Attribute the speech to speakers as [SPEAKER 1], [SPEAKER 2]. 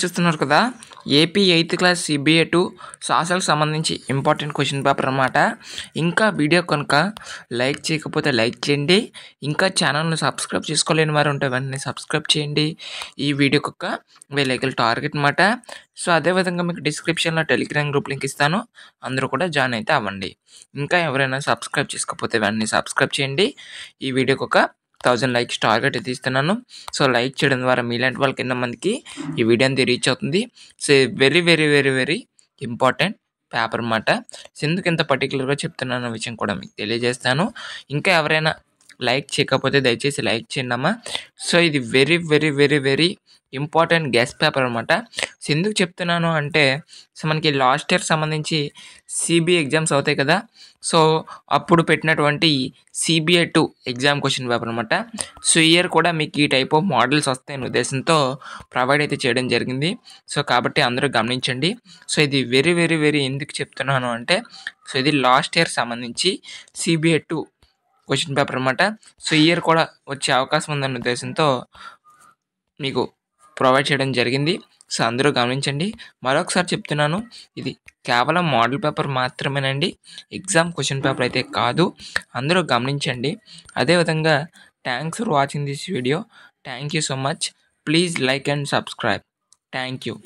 [SPEAKER 1] చూస్తున్నారు కదా AP eighth class CBA two సోషల్కి సంబంధించి ఇంపార్టెంట్ క్వశ్చన్ పేపర్ అనమాట ఇంకా వీడియో కనుక లైక్ చేయకపోతే లైక్ చేయండి ఇంకా ఛానల్ను సబ్స్క్రైబ్ చేసుకోలేని వారు ఉంటే వెంటనే సబ్స్క్రైబ్ చేయండి ఈ వీడియో కుక్క వీళ్ళకి టార్గెట్ అనమాట సో అదేవిధంగా మీకు డిస్క్రిప్షన్లో టెలిగ్రామ్ గ్రూప్ లింక్ ఇస్తాను అందరూ కూడా జాయిన్ అయితే అవ్వండి ఇంకా ఎవరైనా సబ్స్క్రైబ్ చేసుకోకపోతే వెంటనే సబ్స్క్రైబ్ చేయండి ఈ వీడియోకి ఒక థౌజండ్ లైక్స్ టార్గెట్ అయితే ఇస్తున్నాను సో లైక్ చేయడం ద్వారా మీలాంటి వాళ్ళకి మందికి ఈ వీడియో అనేది రీచ్ అవుతుంది so very very very very important paper అన్నమాట ఎందుకు ఇంత పర్టికులర్గా చెప్తున్నాను విషయం కూడా మీకు తెలియజేస్తాను ఇంకా ఎవరైనా లైక్ చేయకపోతే దయచేసి లైక్ చేయండి అమ్మా సో ఇది very very very very important guess paper అనమాట సో ఎందుకు చెప్తున్నాను అంటే సో మనకి లాస్ట్ ఇయర్ సంబంధించి సిబిఐ ఎగ్జామ్స్ అవుతాయి కదా సో అప్పుడు పెట్టినటువంటి CBI two exam question paper అనమాట సో ఇయర్ కూడా మీకు ఈ టైప్ ఆఫ్ మోడల్స్ వస్తాయని ఉద్దేశంతో ప్రొవైడ్ అయితే చేయడం జరిగింది సో కాబట్టి అందరూ గమనించండి సో ఇది వెరీ వెరీ వెరీ ఎందుకు చెప్తున్నాను అంటే సో ఇది లాస్ట్ ఇయర్ సంబంధించి సిబిఐ టూ క్వశ్చన్ పేపర్ అనమాట సో ఇయర్ కూడా వచ్చే అవకాశం ఉందన్న ఉద్దేశంతో మీకు ప్రొవైడ్ చేయడం జరిగింది సో అందరూ గమనించండి మరొకసారి చెప్తున్నాను ఇది కేవలం మోడల్ పేపర్ మాత్రమేనండి ఎగ్జామ్ క్వశ్చన్ పేపర్ అయితే కాదు అందరూ గమనించండి అదేవిధంగా thanks for watching this video thank you so much please like and subscribe thank you